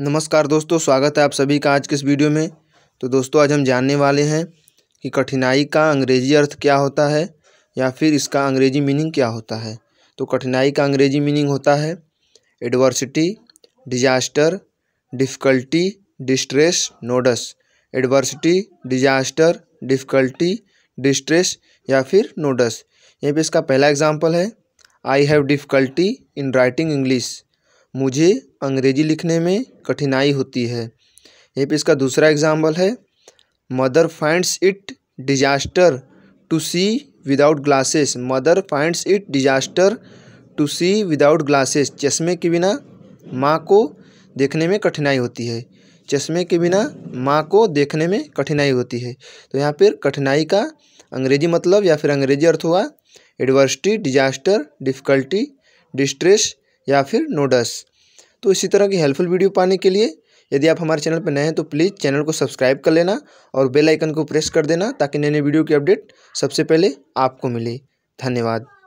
नमस्कार दोस्तों स्वागत है आप सभी का आज के इस वीडियो में तो दोस्तों आज हम जानने वाले हैं कि कठिनाई का अंग्रेजी अर्थ क्या होता है या फिर इसका अंग्रेजी मीनिंग क्या होता है तो कठिनाई का अंग्रेजी मीनिंग होता है adversity disaster difficulty distress nodus adversity disaster difficulty distress या फिर नोडस यहाँ पर इसका पहला एग्जाम्पल है I have difficulty in writing English मुझे अंग्रेजी लिखने में कठिनाई होती है ये पे इसका दूसरा एग्जाम्पल है mother finds it disaster to see without glasses mother finds it disaster to see without glasses चश्मे के बिना माँ को देखने में कठिनाई होती है चश्मे के बिना माँ को देखने में कठिनाई होती है तो यहाँ पर कठिनाई का अंग्रेजी मतलब या फिर अंग्रेजी अर्थ हुआ एडवर्सिटी डिजास्टर डिफ़िकल्टी डिस्ट्रेस या फिर नोडस तो इसी तरह की हेल्पफुल वीडियो पाने के लिए यदि आप हमारे चैनल पर नए हैं तो प्लीज़ चैनल को सब्सक्राइब कर लेना और बेल आइकन को प्रेस कर देना ताकि नए नए वीडियो की अपडेट सबसे पहले आपको मिले धन्यवाद